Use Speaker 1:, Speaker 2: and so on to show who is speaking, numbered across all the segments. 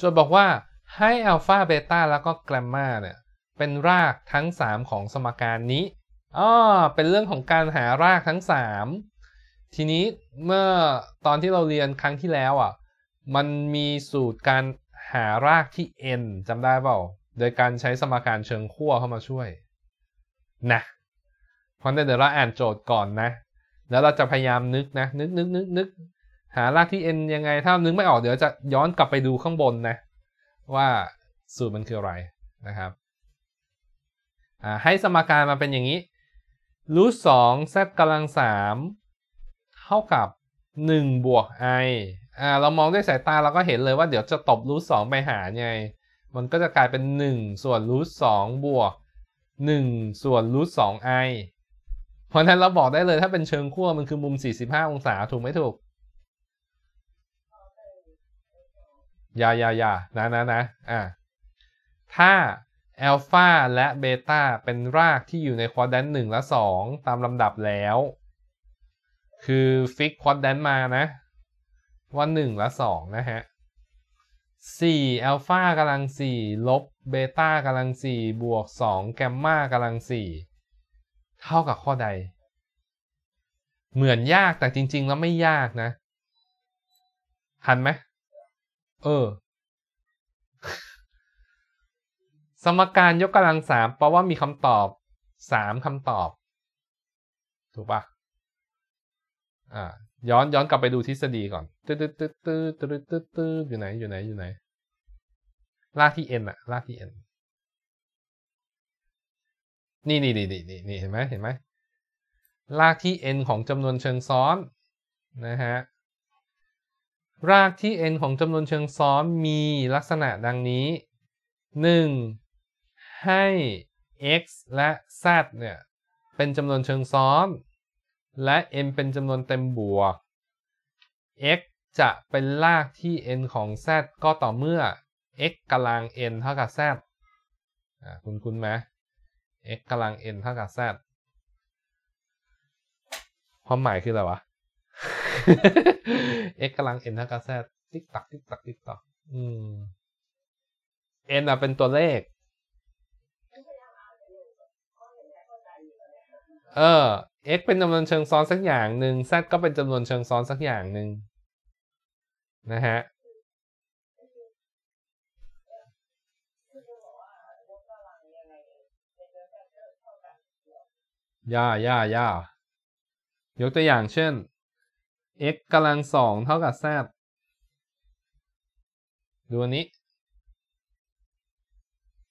Speaker 1: ส่วนบอกว่าให้อัลฟาเบต้าแล้วก็แกรมมาเนี่ยเป็นรากทั้ง 3 ของสมการนี้อ๋อเป็นเรื่องของการหารากทั้ง 3 ทีนี้เมื่อตอนที่เราเรียนครั้งที่แล้วอ่ะมันมีสูตรการหารากที่ n จำได้เปล่าโดยการใช้สมการเชิงคั่วเข้ามาช่วย นะ เพราะนั้นเดี๋ยวเราอ่านโจทย์ก่อนนะ แล้วเราจะพยายามนึกนะนึกนึกนึกนึกหารากที่ n ยังไง ถ้านึกไม่ออกเดี๋ยวจะย้อนกลับไปดูข้างบนนะว่าสูตรมันคืออะไรนะครับ ให้สมการมาเป็นอย่างนี้รูทสองแซกำลังสามเท่ากับ 1 บวก i อ่าเรามองด้วยสายตาเราก็เห็นเลยว่าเดี๋ยวจะตบรูทสองไปหาไง มันก็จะกลายเป็น 1 ส่วนรูทสองบวก 1 ส่วนรูทสอง i เพราะนั้นเราบอกได้เลยถ้าเป็นเชิงขั้วมันคือมุม 45 องศาถูกไหมถูกยายายานะนะนะ อ่าถ้าอัลฟาและเบต้าเป็นรากที่อยู่ในควอดแดนหนึ่งและสองตามลำดับแล้ว คือ ฟิกควอดแดนมานะ ว่าหนึ่งและสองนะฮะสี่อัลฟากำลังสี่ลบเบต้ากำลังสี่บวกสองแกมมากำลังสี่เท่ากับข้อใด เหมือนยากแต่จริงๆ แล้ว ไม่ยากนะทันไหมเออสมการยกกำลังสามแปลว่ามีคำตอบสามคำตอบ ถูกปะอ่าย้อนย้อนกลับไปดูทฤษฎีก่อนตืดตืดตืดตืดตืดตืดตือยู่ไหนอยู่ไหนอยู่ไหนลากที่เอ็นอะลากที่เอ็นนี่นี่นี่นี่นี่เห็นไหมเห็นไหมลากที่ n ของจำนวนเชิงซ้อนนะฮะรากที่ n ของจำนวนเชิงซ้อนมีลักษณะดังนี้ 1. ให้ x และ z เนี่ยเป็นจำนวนเชิงซ้อน และ n เป็นจำนวนเต็มบวก x จะเป็นรากที่ n ของ z ก็ต่อเมื่อ x กำลัง n เท่ากับ z คุณคุณไหม x กำลัง n เท่ากับ z ความหมายคืออะไรวะ x กำลัง n เท่ากับ z ติ๊กตักติ๊กตักติ๊กตักอืมเอ่ะเป็นตัวเลข เออ x เป็นจำนวนเชิงซ้อนสักอย่างหนึ่ง z ก็เป็นจำนวนเชิงซ้อนสักอย่างหนึ่งนะฮะย่า ย่า ย่า ยกตัวอย่างเช่น x กำลังสองเท่ากับ z ดูอันนี้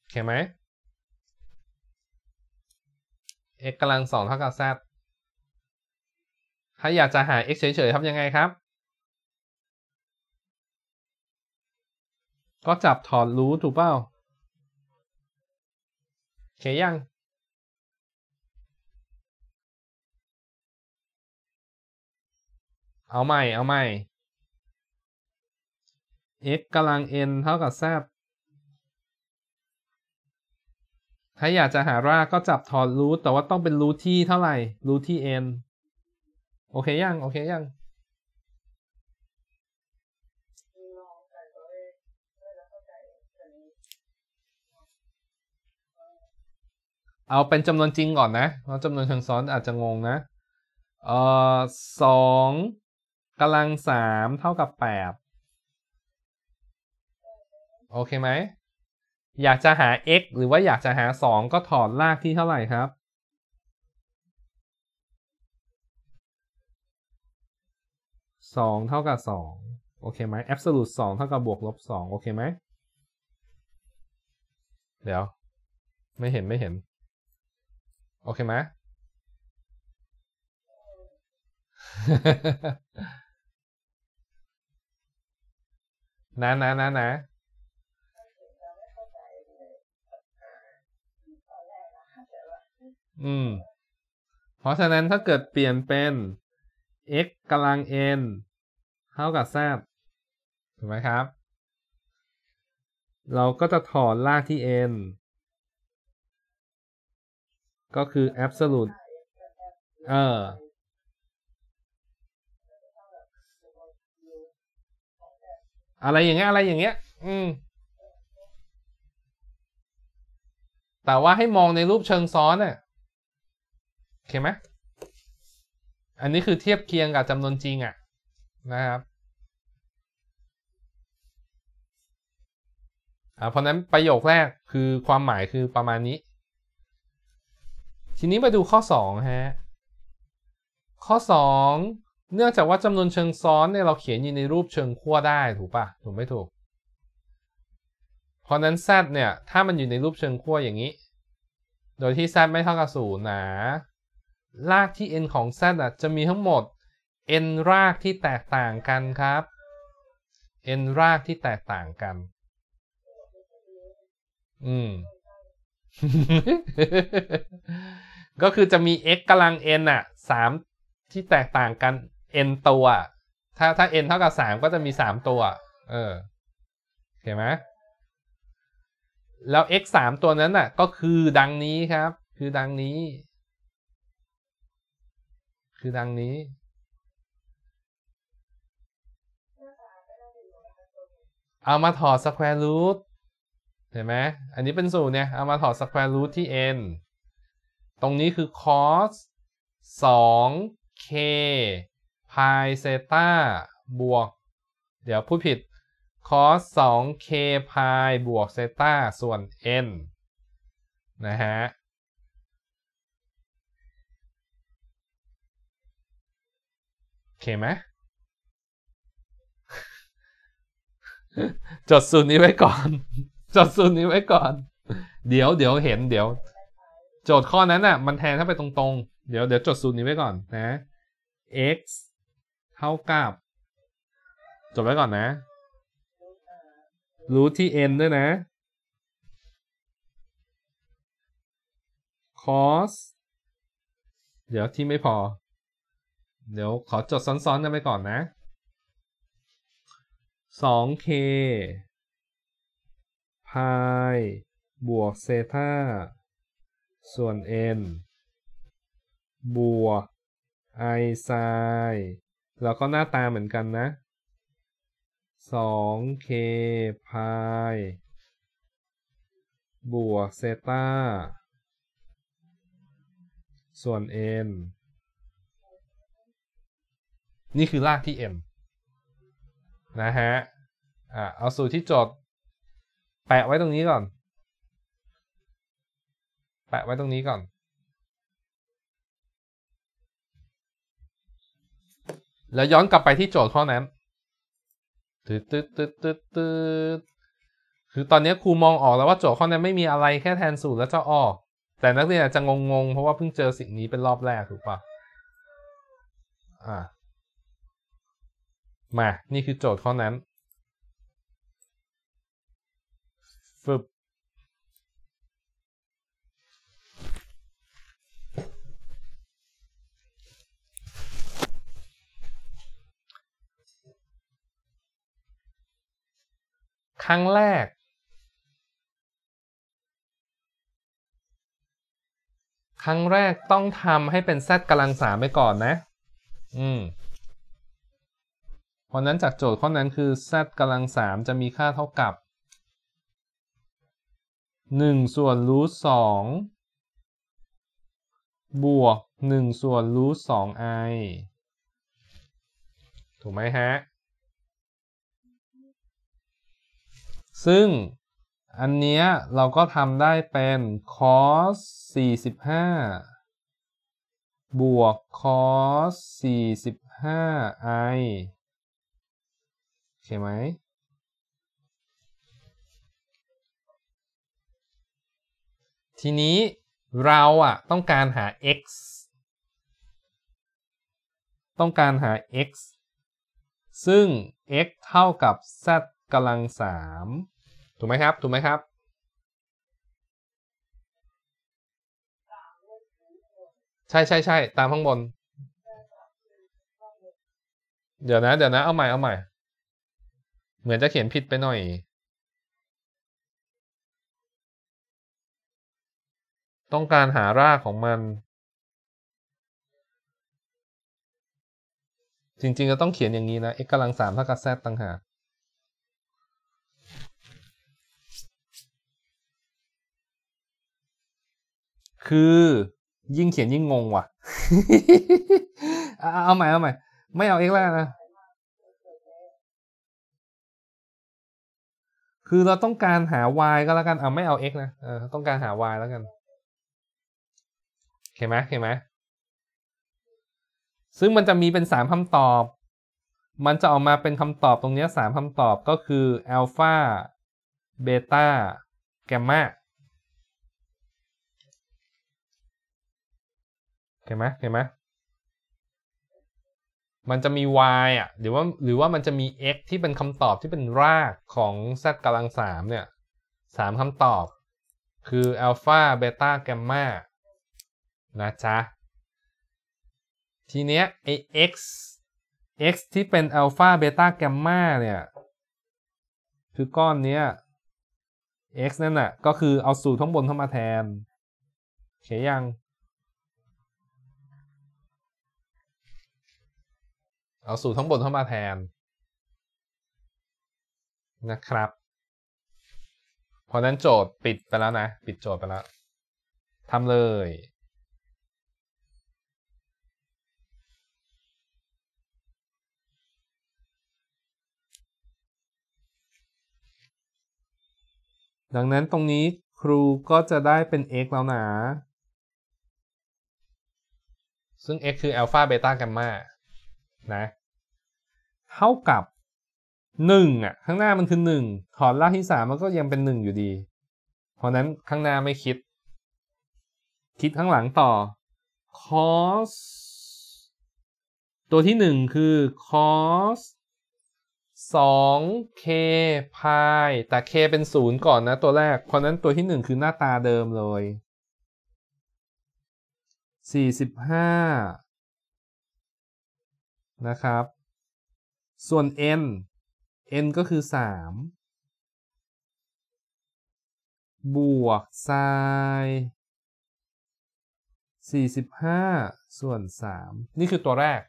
Speaker 1: เข้าไหม x กำลังสองเท่ากับ z ถ้าอยากจะหา x เฉยๆทำยังไงครับ ก็จับถอดรู้ถูกเปล่าเข้ยังเอาใหม่เอาใหม่ x กำลัง n เท่ากับ z ถ้าอยากจะหารากก็จับถอดรูทแต่ว่าต้องเป็นรูทที่เท่าไหร่รูทที่ n โอเคยัง โอเคยัง เอาเป็นจำนวนจริงก่อนนะ เพราะจำนวนเชิงซ้อนอาจจะงงนะเอ่อสองกำลังสามเท่ากับแปดโอเคไหม อยากจะหา x หรือว่าอยากจะหาสองก็ถอดรากที่เท่าไหร่ครับสองเท่ากับสองโอเคไหม absolute งเท่ากับบวก ลบสองโอเคไหม เดี๋ยว ไม่เห็นไม่เห็น โอเคไหมนะนะนะนะอืม เพราะฉะนั้นถ้าเกิดเปลี่ยนเป็น x กำลัง n เท่ากับ z ถูกไหมครับ เราก็จะถอดรากที่ n ก็คือ absolute เอออะไรอย่างเงี้ยอะไรอย่างเงี้ย อืม แต่ว่าให้มองในรูปเชิงซ้อนอะ่ะโอเคไหมอันนี้คือเทียบเคียงกับจำนวนจริงอะ่ะ นะครับ อ่าเพราะนั้นประโยคแรกคือความหมายคือประมาณนี้ ทีนี้มาดูข้อ 2 ฮะ ข้อ 2เนื่องจากว่าจำนวนเชิงซ้อนเนี่ยเราเขียนอยู่ในรูปเชิงขั้วได้ถูกปะถูกไม่ถูก เพราะนั้น z เนี่ย ถ้ามันอยู่ในรูปเชิงขั้วอย่างนี้ โดยที่ z ไม่เท่ากับศูนย์นะรากที่ n ของ z อ่ะ จะมีทั้งหมด n รากที่แตกต่างกันครับ n รากที่แตกต่างกัน อืม ก็คือจะมี x กำลัง n อ่ะ สามที่แตกต่างกันเนตัว ถ้าถ้านเท่ากับสามก็จะมีสามตัว เออเข้าใจไหม แล้ว x สามตัวนั้นน่ะก็คือดังนี้ครับ คือดังนี้ คือดังนี้ เอามาถอดสแควร์รูทเห็นไหม อันนี้เป็นสูตรเนี่ย เอามาถอดสแควร์รูทที่ n ตรงนี้คือ cos 2 k ายเซต้าบวก เดี๋ยวพูดผิด cos 2k พายบวกเซต้าส่วน n นะฮะ โอเคไหมจดสูตรนี้ไว้ก่อน จดสูตรนี้ไว้ก่อน เดี๋ยวเดี๋ยวเห็นเดี๋ยว โจทย์ข้อนั้นอ่ะมันแทนเข้าไปตรงๆ เดี๋ยวเดี๋ยวจดสูตรนี้ไว้ก่อน นะ x เท่ากับจบไว้ก่อนนะ รูทที่ n ด้วยนะ cos เดี๋ยวที่ไม่พอ เดี๋ยวขอจดซ้อนๆกันไปก่อนนะ 2k พาบวกเซตาส่วน n บวก i ไซแล้วก็หน้าตาเหมือนกันนะ 2k พายบวกเซตาส่วน n นี่คือรากที่ m นะฮะอ่ะเอาสูตรที่จด แปะไว้ตรงนี้ก่อน แปะไว้ตรงนี้ก่อนแล้วย้อนกลับไปที่โจทย์ข้อนั้นตืดตืดตืดตืดตืดคือตอนนี้ครูมองออกแล้วว่าโจทย์ข้อนั้นไม่มีอะไรแค่แทนสูตรและเจ้าออแต่นักเรียนอาจจะงงๆ เพราะว่าเพิ่งเจอสิ่งนี้เป็นรอบแรกถูกปะอ่า มา นี่คือโจทย์ข้อนั้นฟึบครั้งแรก ครั้งแรกต้องทำให้เป็น z กำลังสามไปก่อนนะ อืมเพราะนั้นจากโจทย์ข้อนั้นคือ z กำลังสามจะมีค่าเท่ากับหนึ่งส่วนรูทสองบวกหนึ่งส่วนรูทสองไอถูกไหมฮะซึ่งอันเนี้ยเราก็ทำได้เป็น cos 45 บวก cos 45 i โอเคไหม ทีนี้เราอะต้องการหา x ต้องการหา x ซึ่ง x เท่ากับ z กำลังสาม ถูกไหมครับ ถูกไหมครับ ใช่ใช่ใช่ ตามข้างบน เดี๋ยวนะ เดี๋ยวนะ เอาใหม่ เอาใหม่ เหมือนจะเขียนผิดไปหน่อย ต้องการหารากของมัน จริงๆก็ต้องเขียนอย่างนี้นะ x กำลังสามเท่ากับ z ต่างหากคือยิ่งเขียนยิ่งงงว่ะ เอาใหม่เอาใหม่ไม่เอาเอ็กแล้วนะ คือเราต้องการหา y ก็แล้วกัน เอาไม่เอา x นะเออต้องการหา y แล้วกันเข้าไหมเข้าไหมซึ่งมันจะมีเป็นสามคำตอบ มันจะออกมาเป็นคำตอบตรงนี้สามคำตอบก็คืออัลฟาเบต้าแกมมาเห็นไหมเห็นไหม มันจะมี y อ่ะหรือว่า หรือว่ามันจะมี x ที่เป็นคำตอบที่เป็นรากของ z กำลังสามเนี่ยสามคำตอบ คืออัลฟาเบต้าแกมมานะจ๊ะ ทีเนี้ยไอ x x ที่เป็นอัลฟาเบต้าแกมมาเนี่ย คือก้อนเนี้ย x นั่นน่ะก็คือเอาสูตรั้งบนเข้ามาแทนเข้ายังเอาสูตรทั้งบนเข้ามาแทน นะครับ เพราะนั้นโจทย์ปิดไปแล้วนะ ปิดโจทย์ไปแล้วทำเลย ดังนั้นตรงนี้ครูก็จะได้เป็น x แล้วนะ ซึ่ง x คืออัลฟาเบต้าแกมมานะเท่ากับหนึ่งอ่ะ ข้างหน้ามันคือหนึ่งถอดรากที่สามมันก็ยังเป็นหนึ่งอยู่ดี เพราะนั้นข้างหน้าไม่คิด คิดข้างหลังต่อ cos ตัวที่หนึ่งคือ cos 2k pi แต่ k เป็นศูนย์ก่อนนะ ตัวแรก เพราะนั้นตัวที่หนึ่งคือหน้าตาเดิมเลย 45 นะครับส่วน n n ก็คือ 3 บวกไซ45 ส่วน3นี่คือตัวแรก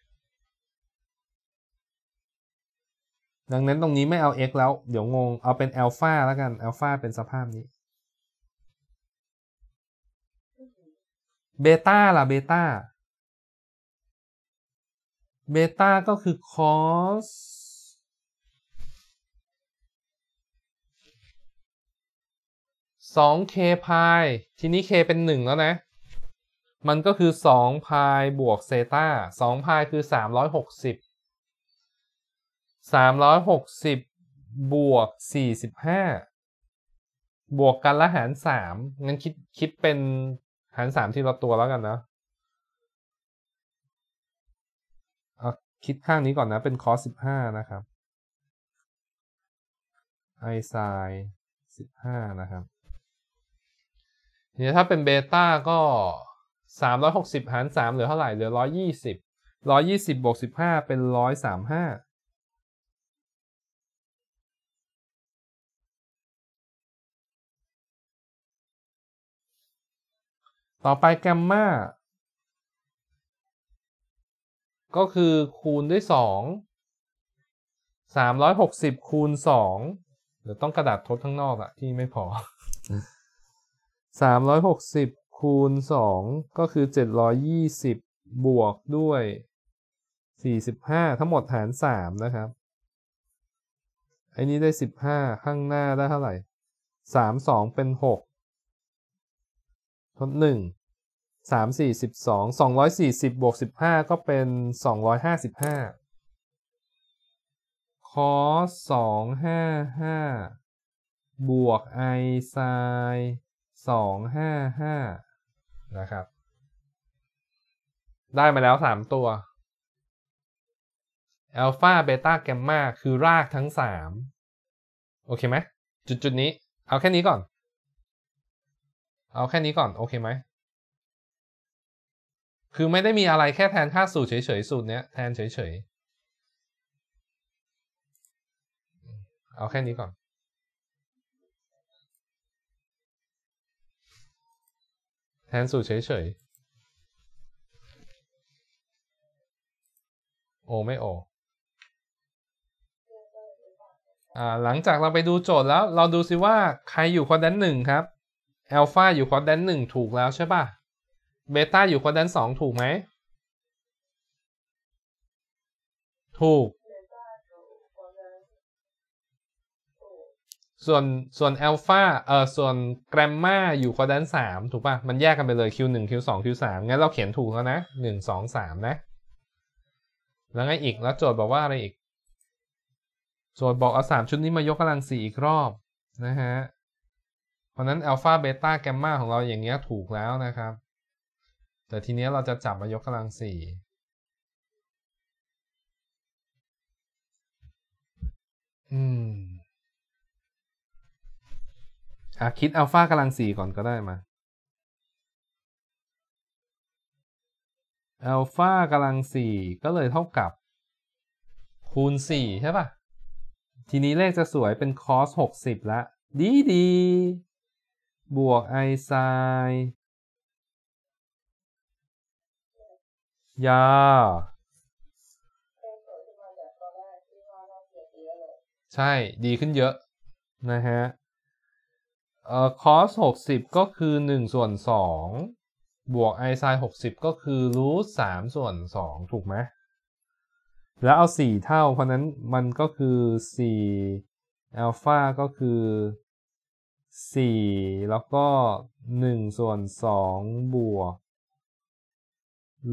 Speaker 1: ดังนั้นตรงนี้ไม่เอา x แล้ว เดี๋ยวงง เอาเป็นอัลฟาแล้วกันอัลฟาเป็นสภาพนี้เบต้าล่ะเบต้าเบต้าก็คือ cos ง k พายทีนี้ k เป็น 1 แล้วนะ มันก็คือ2พายบวกเซต้า2พายคือ 360 360 บวก 45 บวกกันละหาร 3 งั้นคิดคิดเป็นหาร 3 ทีละตัวแล้วกันนะคิดข้างนี้ก่อนนะ เป็นคอสสิบห้านะครับไอไซสิบห้านะครับทีนี้ถ้าเป็นเบต้าก็สามร้อยหกสิบหารสามเหลือเท่าไหร่ เหลือร้อยยี่สิบร้อยยี่สิบบวกสิบห้าเป็นร้อยสามห้าต่อไปแกมมาก็คือคูณด้วย2 360คูณ2เดี๋ยวต้องกระดาษทดข้างนอกอะที่ไม่พอ 360คูณ2ก็คือ 720 บวกด้วย 45 ทั้งหมดหาร3นะครับ ไอ้นี้ได้ 15 ข้างหน้าได้เท่าไหร่ 3 2 เป็น 6 ทด 1สามสี่สิบสองสองร้อยสี่สิบบวกสิบห้าก็เป็นสองร้อยห้าสิบห้าคอสองห้าห้าบวกไอไซสองห้าห้านะครับได้มาแล้วสามตัวอัลฟาเบต้าแกมมาคือรากทั้งสามโอเคไหมจุดจุดนี้ เอาแค่นี้ก่อน เอาแค่นี้ก่อน โอเคไหมคือไม่ได้มีอะไรแค่แทนค่าสูตรเฉยๆสูตรเนี้ยแทนเฉยๆเอาแค่นี้ก่อน แทนสูตรเฉยๆโอ ไม่โอหลังจากเราไปดูโจทย์แล้ว เราดูซิว่าใครอยู่ควอดแดนหนึ่งครับแอลฟาอยู่ควอดแดนหนึ่งถูกแล้วใช่ป่ะเบต้าอยู่ควอนันสองถูกไหม ถูก ส่วนส่วนอัลฟาเอ่อส่วนแกรมมาอยู่ควอนันสามถูกป่ะ มันแยกกันไปเลย Q หนึ่ง Q สอง Q สามงั้นเราเขียนถูกแล้วนะหนึ่งสองสามนะ แล้วไงอีกแล้วโจทย์บอกว่าอะไรอีก โจทย์บอกเอาสามชุดนี้มายกกำลังสี่อีกรอบนะฮะเพราะนั้นอัลฟาเบต้าแกมมาของเราอย่างเงี้ยถูกแล้วนะครับแต่ทีนี้เราจะจับมายกกำลังสี่อืมอ่ะคิดอัลฟากำลังสี่ก่อนก็ได้มาอัลฟากำลังสี่ก็เลยเท่ากับ คูณสี่ใช่ปะ่ะ ทีนี้เลขจะสวยเป็นคอสหกสิบละ ดีดี บวกไอไซ์ยาใช่ดีขึ้นเยอะ นะฮะเอ่อคอสหกสิบก็คือหนึ่งส่วนสองบวกไอไซหกสิบก็คือรูทสามส่วนสองถูกไหมแล้วเอาสี่เท่าเพราะนั้นมันก็คือสี่อัลฟาก็คือสี่แล้วก็หนึ่งส่วนสองบวก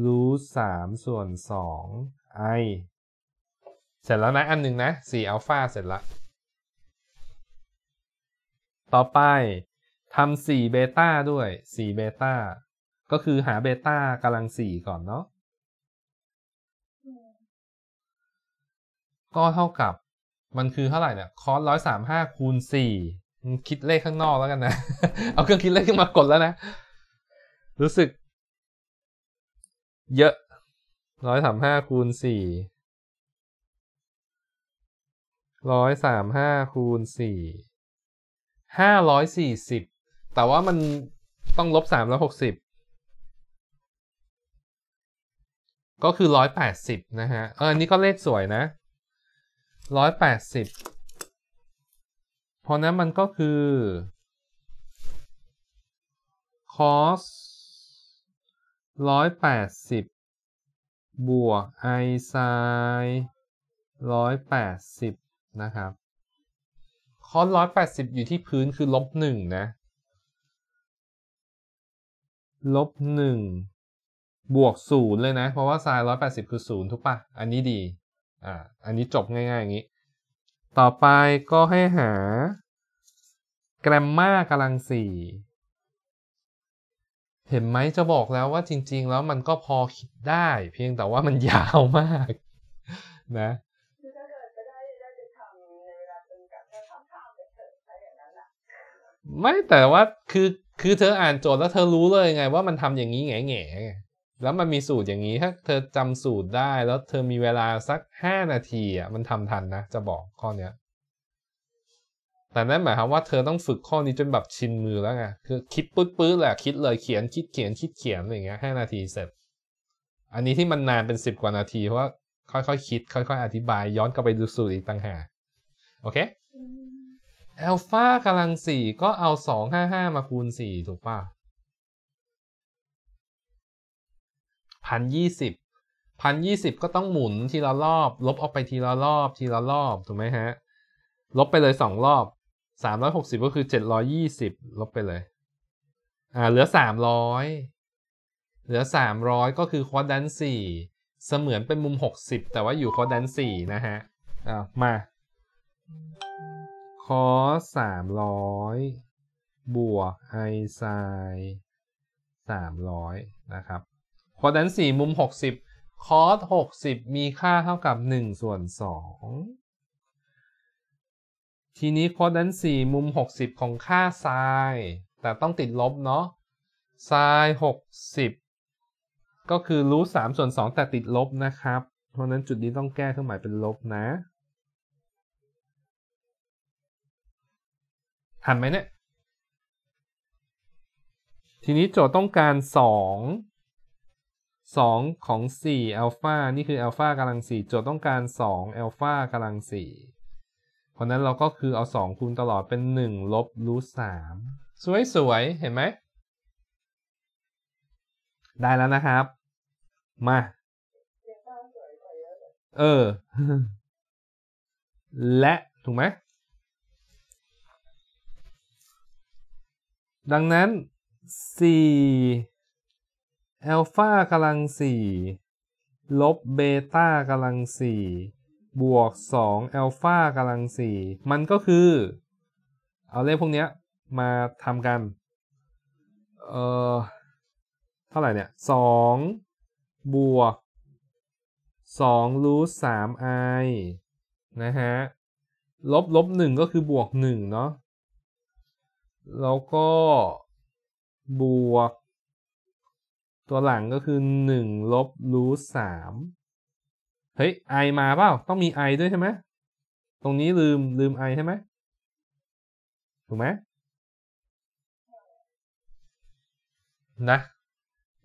Speaker 1: รูทสามส่วนสองไอเสร็จแล้วนะ อันหนึ่งนะสี่อัลฟาเสร็จละ ต่อไปทำสี่เบต้าด้วยสี่เบต้าก็คือหาเบต้ากำลังสี่ก่อนเนาะก็เท่ากับมันคือเท่าไหร่เนี่ยคอสร้อยสามห้าคูณสี่คิดเลขข้างนอกแล้วกันนะ เอาเครื่องคิดเลขขึ้นมากดแล้วนะ รู้สึกเยอะร้อยสามห้าคูณสี่ร้อยสามห้าคูณสี่ ห้าร้อยสี่สิบ แต่ว่ามันต้องลบสามแล้วหกสิบ ก็คือร้อยแปดสิบนะฮะ เออ นี่ก็เลขสวยนะ ร้อยแปดสิบเพราะนั้นมันก็คือ cos ร้อยแปดสิบบวกไอไซร้อยแปดสิบนะครับคอสร้อยแปดสิบอยู่ที่พื้นคือลบหนึ่งนะ ลบหนึ่งบวกศูนย์เลยนะ เพราะว่าไซร้อยแปดสิบคือศูนย์ถูกปะอันนี้ดีอ่าอันนี้จบง่าย ๆ อย่างนี้ ต่อไปก็ให้หา แกรมมากำลังสี่เห็นไหมจะบอกแล้วว่าจริง ๆ แล้วมันก็พอคิดได้ เพียงแต่ว่ามันยาวมากนะไม่แต่ว่าคือคือเธออ่านโจทย์แล้วเธอรู้เลยไง ว่ามันทำอย่างนี้แง่แง่แล้วมันมีสูตรอย่างนี้ถ้า เธอจำสูตรได้แล้ว เธอมีเวลาสักห้านาทีอ่ะมันทำทันนะจะบอกข้อเนี้ยแต่นั่นหมายความว่าเธอต้องฝึกข้อนี้จนแบบชินมือแล้วไงคือคิดปื๊ดๆแหละคิดเลยเขียนคิดเขียนคิดเขียนอะไรเงี้ยห้านาที เสร็จ อันนี้ที่มันนานเป็นสิบกว่านาทีเพราะว่าค่อยๆคิดค่อยๆอธิบาย ย้อนกลับไปดูสูตรอีกต่างหากโอเคแอลฟากำลังสี่ก็เอาสองห้าห้ามาคูณสี่ถูกป่ะพันยี่สิบพันยี่สิบก็ต้องหมุนทีละรอบ ลบออกไปทีละรอบ ทีละรอบถูกไหมฮะลบไปเลยสองรอบสามร้อยหกสิบก็คือเจ็ดร้อยยี่สิบลบไปเลย อ่า เหลือสามร้อยเหลือสามร้อยก็คือคอดันสี่เสมือนเป็นมุมหกสิบแต่ว่าอยู่คอดันสี่นะฮะ อ่ามาคอสามร้อยบวกไอไซสามร้อยนะครับ คอดันสี่มุมหกสิบคอสหกสิบมีค่าเท่ากับหนึ่งส่วนสองทีนี้โคดนั้นมุม 60 ของค่าไซ์แต่ต้องติดลบเนาะไซ์60 ก็คือรูทมส่วน 2 แต่ติดลบนะครับ เพราะนั้นจุดนี้ต้องแก้เครื่องหมายเป็นลบนะทันไหมเนี่ยทีนี้โจทย์ต้องการ 2 2 ของ4อัลฟานี่คืออัลฟากำลัง 4 โจทย์ต้องการ2อัลฟากำลัง4เพราะนั้นเราก็คือเอา 2 คูณตลอดเป็น1ลบรูทสามสวยสวยเห็นไหม ได้แล้วนะครับ มาเออ และ ถูกไหมดังนั้น4อัลฟากำลัง4ลบเบต้ากำลัง4บวก2อัลฟากำลัง4มันก็คือ เอาเลขพวกนี้มาทำกัน เอ่อเท่าไหร่เนี่ย2บวก2รูท3 i นะฮะลบลบ 1 ก็คือบวก1เนาะแล้วก็บวก ตัวหลังก็คือ 1 ลบรูท3เฮ้ยไอมาเปล่าต้องมีไอด้วยใช่ไหมตรงนี้ลืมลืมไอใช่ไหมถูกไหมนะ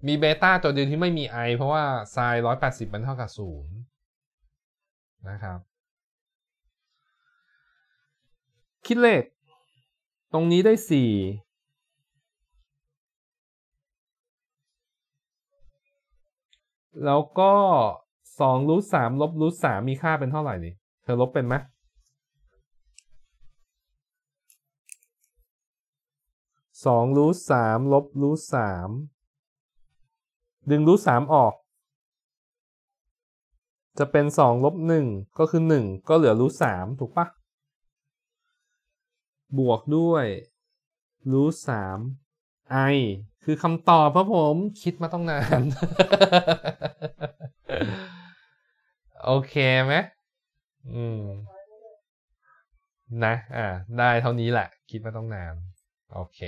Speaker 1: มีเบต้าตัวเดียวที่ไม่มีไอเพราะว่าไซา์ร้อยแปดสิบมันเท่ากับศูนย์นะครับ คิดเลขตรงนี้ได้สี่แล้วก็สองรูทสามลบรูทสามมีค่าเป็นเท่าไหร่นี่เธอลบเป็นไหมสองรูทสามลบรูทสามดึงรูทสามออก จะเป็นสองลบหนึ่งก็คือหนึ่งก็เหลือรูทสามถูกปะบวกด้วยรูทสามไอคือคำตอบครับผมคิดมาต้องนานโอเคไหม อืม นะ อ่า ได้เท่านี้แหละ คิดมาต้องนาน โอเค